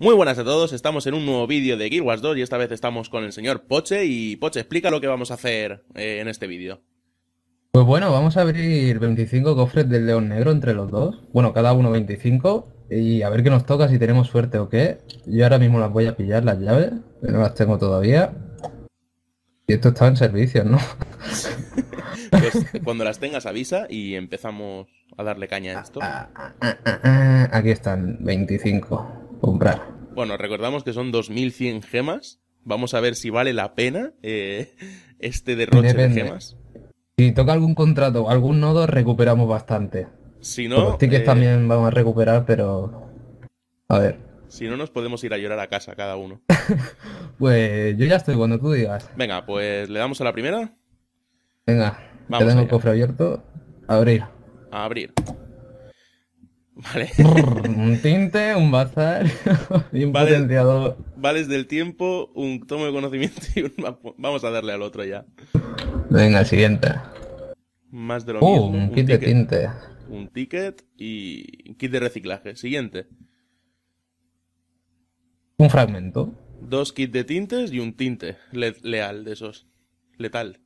Muy buenas a todos, estamos en un nuevo vídeo de Guild Wars 2 y esta vez estamos con el señor Poche y Poche, explica lo que vamos a hacer eh, en este vídeo. Pues bueno, vamos a abrir 25 cofres del León Negro entre los dos, bueno, cada uno 25 y a ver qué nos toca, si tenemos suerte o qué. Yo ahora mismo las voy a pillar las llaves, pero no las tengo todavía. Y esto estaba en servicio, ¿no? pues cuando las tengas avisa y empezamos a darle caña a ah, esto. Ah, ah, Aquí están, 25 comprar. Bueno, recordamos que son 2.100 gemas. Vamos a ver si vale la pena eh, este derroche de gemas. Si toca algún contrato algún nodo, recuperamos bastante. Si no. Los tickets eh, también vamos a recuperar, pero. A ver. Si no, nos podemos ir a llorar a casa cada uno. pues yo ya estoy cuando tú digas. Venga, pues le damos a la primera. Venga, vamos. Te tengo el cofre abierto. Abrir. abrir un tinte, un bazar y un vales, Vales del tiempo, un tomo de conocimiento y un... Vamos a darle al otro ya. Venga, siguiente. Más de lo mismo. Uh, un, kit de tinte. Un ticket y un kit de reciclaje. Siguiente. Un fragmento. Dos kits de tintes y un tinte leal de esos. Letal.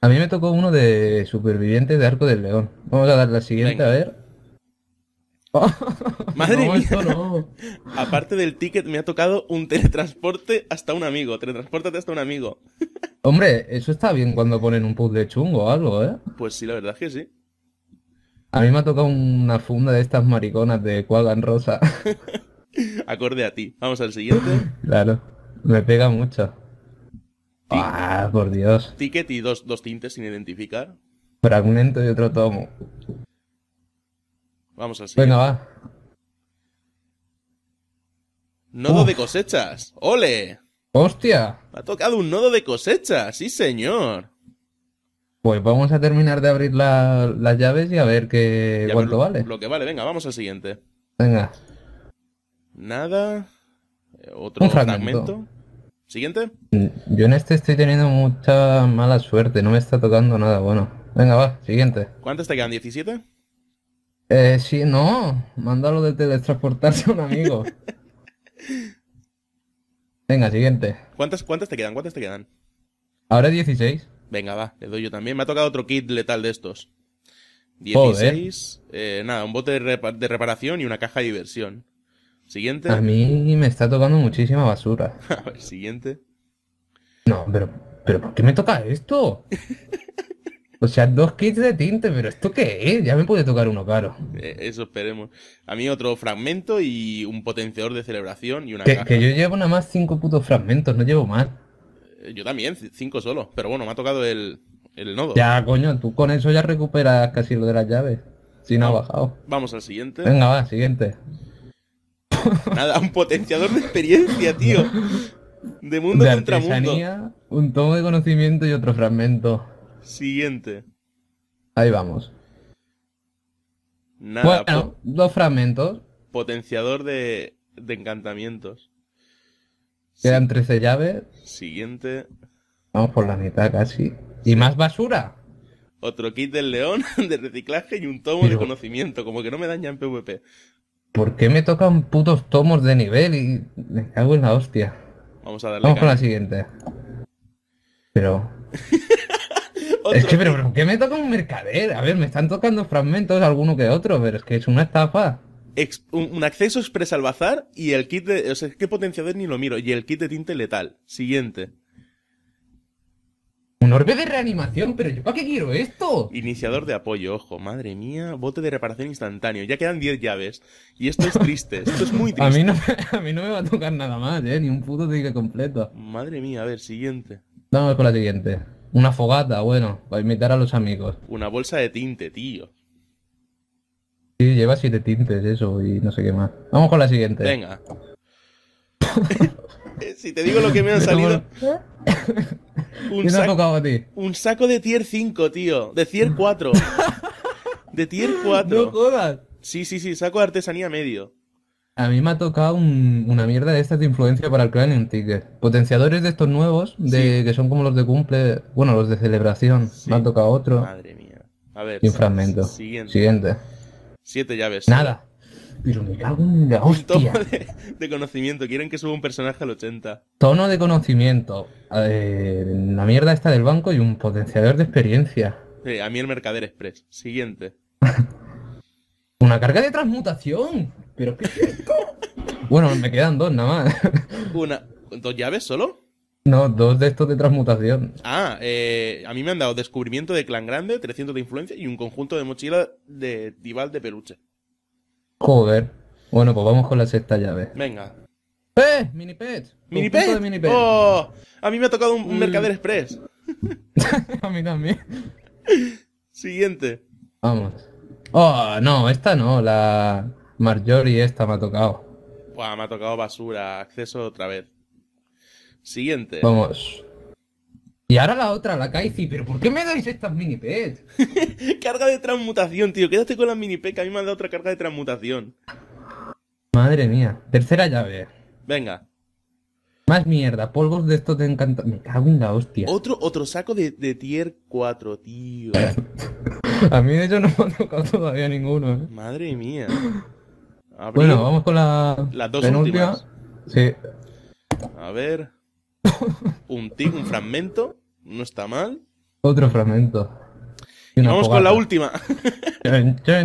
A mí me tocó uno de supervivientes de Arco del León. Vamos a dar la siguiente, a ver. Madre mía. Aparte del ticket, me ha tocado un teletransporte hasta un amigo. Teletransportate hasta un amigo. Hombre, eso está bien cuando ponen un puzzle chungo o algo, ¿eh? Pues sí, la verdad es que sí. A mí me ha tocado una funda de estas mariconas de Quagan Rosa. Acorde a ti. Vamos al siguiente. Claro. Me pega mucho. Ah, por Dios. Ticket y dos, dos tintes sin identificar. Fragmento y otro tomo. Vamos a Venga, va. Nodo de cosechas. ¡Ole! ¡Hostia! Ha tocado un nodo de cosechas, sí señor. Pues vamos a terminar de abrir las llaves y a ver qué cuánto vale. Lo que vale, venga, vamos al siguiente. Venga. Nada. Eh, otro fragmento. ¿Siguiente? Mm, yo en este estoy teniendo mucha mala suerte, no me está tocando nada bueno. Venga, va, siguiente. ¿Cuántas te quedan? ¿17? Eh, sí, no. Mándalo de teletransportarse a un amigo. Venga, siguiente. ¿Cuántas, ¿Cuántas te quedan? ¿Cuántas te quedan? Ahora 16. Venga, va, le doy yo también. Me ha tocado otro kit letal de estos. 16. Eh, nada, un bote de, reparación y una caja de diversión. Siguiente. A mí me está tocando muchísima basura. a ver, siguiente. No, pero, pero ¿por qué me toca esto? O sea, dos kits de tinte, pero ¿esto qué es? Ya me puede tocar uno caro. Eh, eso esperemos. A mí otro fragmento y un potenciador de celebración y una que, que yo llevo nada más cinco putos fragmentos, no llevo más. Eh, yo también, cinco solo. Pero bueno, me ha tocado el, nodo. Ya, coño, tú con eso ya recuperas casi lo de las llaves. Si no, ha bajado. Vamos al siguiente. Venga, va, siguiente. Nada, un potenciador de experiencia, tío. De mundo de contra mundo. Un tomo de conocimiento y otro fragmento. Siguiente. Ahí vamos. bueno, dos fragmentos. Potenciador de, encantamientos. Quedan 13 llaves. Siguiente. Vamos por la mitad casi. ¿Y más basura? Otro kit del león de reciclaje y un tomo de conocimiento. Como que no me dañan en PvP. ¿Por qué me tocan putos tomos de nivel y me cago en la hostia? Vamos a darle. Vamos con la siguiente. Pero. es que, pero ¿por qué me toca un mercader? A ver, me están tocando fragmentos alguno que otro, pero es que es una estafa. un, acceso expresa al bazar y el kit de... O sea, qué potenciador ni lo miro. Y el kit de tinte letal. Siguiente. Un orbe de reanimación, pero ¿yo para qué quiero esto? Iniciador de apoyo, ojo, madre mía, bote de reparación instantáneo, ya quedan 10 llaves. Y esto es triste, esto es muy triste. A mí, no, a mí no me va a tocar nada más, eh, ni un puto ticket completo. Madre mía, a ver, siguiente. Vamos con la siguiente. Una fogata, bueno, para invitar a los amigos. Una bolsa de tinte, tío. Sí, lleva siete tintes eso y no sé qué más. Vamos con la siguiente. Venga. si te digo lo que me han salido. Un saco, Un saco de tier 5, tío. De tier 4. de tier 4. No jodas. Sí, sí, sí, saco de artesanía medio. A mí me ha tocado una mierda de estas de influencia para el Client Ticket. Potenciadores de estos nuevos, de que son como los de cumple, bueno, los de celebración. Me ha tocado otro. Madre mía. A ver. un fragmento. Siguiente. siguiente. Siete llaves. Nada. Pero me cago en hostia. Un de, conocimiento. Quieren que suba un personaje al 80. Tono de conocimiento. la mierda esta del banco y un potenciador de experiencia. a mí el Mercader Express. Siguiente. una carga de transmutación. ¿Pero qué Bueno, me quedan dos nada más. Una, ¿Dos llaves solo? No, dos de estos de transmutación. Ah, eh, a mí me han dado descubrimiento de clan grande, 300 de influencia y un conjunto de mochila de Dival de peluche. Joder. Bueno, pues vamos con la sexta llave. Venga. ¡Eh! ¡Mini Pet! ¡Mini Pet! mini pet. ¡Oh! A mí me ha tocado un mm. Mercader Express. a mí también. Siguiente. Vamos. Oh, no, esta no, la... Marjorie esta me ha tocado. Buah, me ha tocado basura. Acceso otra vez. Siguiente. Vamos. Y ahora la otra, la Kaizi, pero ¿por qué me dais estas mini pet? carga de transmutación, tío. Quédate con las mini pet, que a mí me han dado otra carga de transmutación. Madre mía. Tercera llave. Venga. Más mierda, polvos de estos te encanta. Me cago en la hostia. Otro, otro saco de, de tier 4, tío. a mí de hecho no me ha tocado todavía ninguno, ¿eh? Madre mía bueno, vamos con la las dos últimas. Sí. A ver. Un un fragmento. No está mal. Otro fragmento. vamos con la última.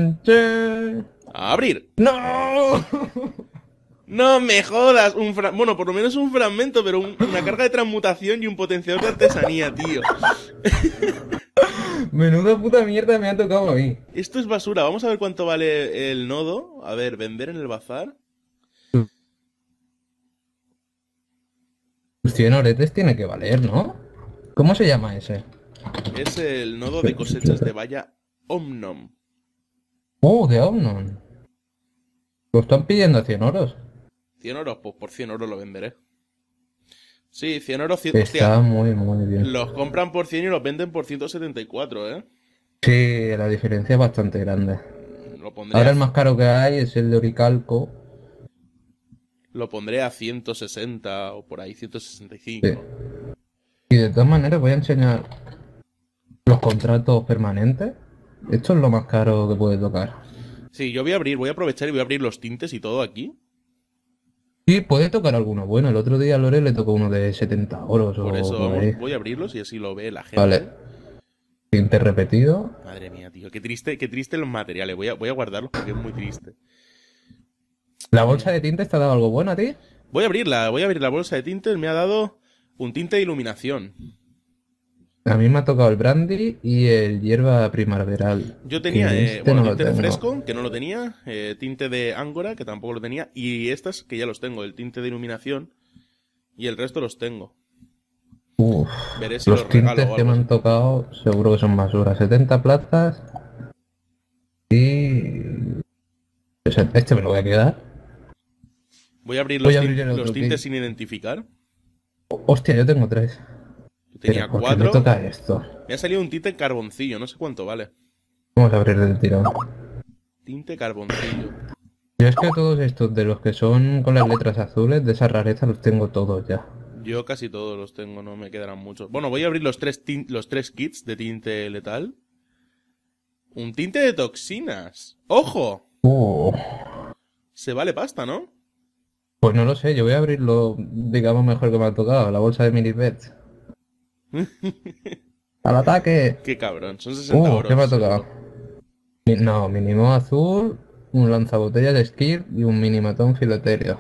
A abrir. ¡No! No me jodas, un bueno, por lo menos un fragmento, pero una carga de transmutación y un potenciador de artesanía, tío. Menuda puta mierda me ha tocado a mí. Esto es basura, vamos a ver cuánto vale el nodo. A ver, vender en el bazar. 100 pues oretes tiene que valer, ¿no? ¿Cómo se llama ese? Es el nodo de cosechas de valla Omnom. Oh, de Omnom. Lo están pidiendo a 100 oros. 100 euros, pues por 100 euros lo venderé. Sí, 100 euros, 100, Está muy, muy bien. Los compran por 100 y los venden por 174, ¿eh? Sí, la diferencia es bastante grande. Ahora el más caro que hay es el de Oricalco. Lo pondré a 160 o por ahí, 165. Y de todas maneras voy a enseñar los contratos permanentes. Esto es lo más caro que puede tocar. Sí, yo voy a abrir, voy a aprovechar y voy a abrir los tintes y todo aquí. Sí, puede tocar alguno. Bueno, el otro día a Lore le tocó uno de 70 oros. Por eso voy a abrirlos y así lo ve la gente. Vale. Tinte repetido. Madre mía, tío. Qué triste, qué triste los materiales. Voy a, voy a guardarlos porque es muy triste. ¿La bolsa de tinte te ha dado algo bueno a ti? Voy a abrirla, voy a abrir la bolsa de tinte. Me ha dado un tinte de iluminación. A mí me ha tocado el brandy y el hierba primaveral. Yo tenía eh, este tinte de fresco, que no lo tenía, eh, tinte de ángora, que tampoco lo tenía, y estas que ya los tengo, el tinte de iluminación y el resto los tengo. Uf, los, tintes que me han tocado seguro que son basura. 70 plazas y... Este me lo voy a quedar. Voy a abrir los, los tintes sin identificar. Hostia, yo tengo tres tenía cuatro. Me ha salido un tinte carboncillo, no sé cuánto vale. Vamos a abrir el tirón. Tinte carboncillo. Yo es que todos estos de los que son con las letras azules, de esa rareza los tengo todos ya. Yo casi todos los tengo, no me quedarán muchos. Bueno, voy a abrir los tres, los tres kits de tinte letal. Un tinte de toxinas. ¡Ojo! Uh. Se vale pasta, ¿no? Pues no lo sé, yo voy a abrirlo, digamos, mejor que me ha tocado, la bolsa de Milibet. ¡Al ataque! ¡Qué cabrón! Son 60 uh, ¿Qué ha tocado? No, mínimo azul, un lanzabotellas de skill y un minimatón filaterio.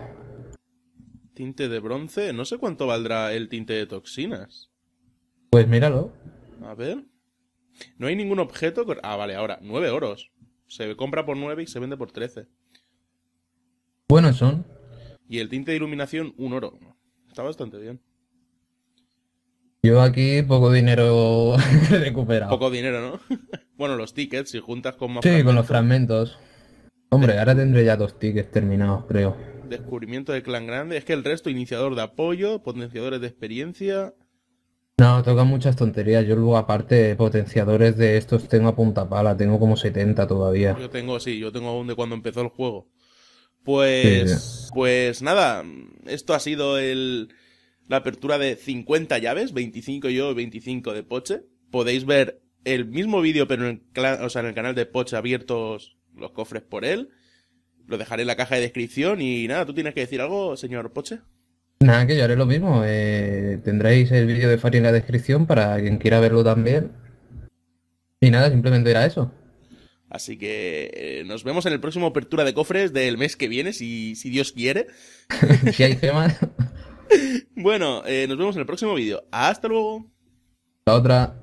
Tinte de bronce, no sé cuánto valdrá el tinte de toxinas. Pues míralo. A ver. No hay ningún objeto. Ah, vale, ahora, 9 oros Se compra por 9 y se vende por 13. Bueno, son. Y el tinte de iluminación, un oro. Está bastante bien. Yo aquí poco dinero recuperado. Poco dinero, ¿no? bueno, los tickets, si juntas con más. Sí, con los fragmentos. Hombre, ahora tendré ya dos tickets terminados, creo. Descubrimiento de clan grande. Es que el resto, iniciador de apoyo, potenciadores de experiencia. No, toca muchas tonterías. Yo luego, aparte, potenciadores de estos tengo a punta pala. Tengo como 70 todavía. Yo tengo, sí, yo tengo aún de cuando empezó el juego. Pues, pues nada, esto ha sido el, la apertura de 50 llaves, 25 yo 25 de Poche. Podéis ver el mismo vídeo, pero en el, o sea, en el canal de Poche abiertos los cofres por él. Lo dejaré en la caja de descripción y nada, ¿tú tienes que decir algo, señor Poche? Nada, que yo haré lo mismo. Eh, tendréis el vídeo de Fari en la descripción para quien quiera verlo también. Y nada, simplemente era eso. Así que eh, nos vemos en el próximo apertura de cofres del mes que viene, si, si Dios quiere. si hay temas. bueno, eh, nos vemos en el próximo vídeo. Hasta luego. La otra.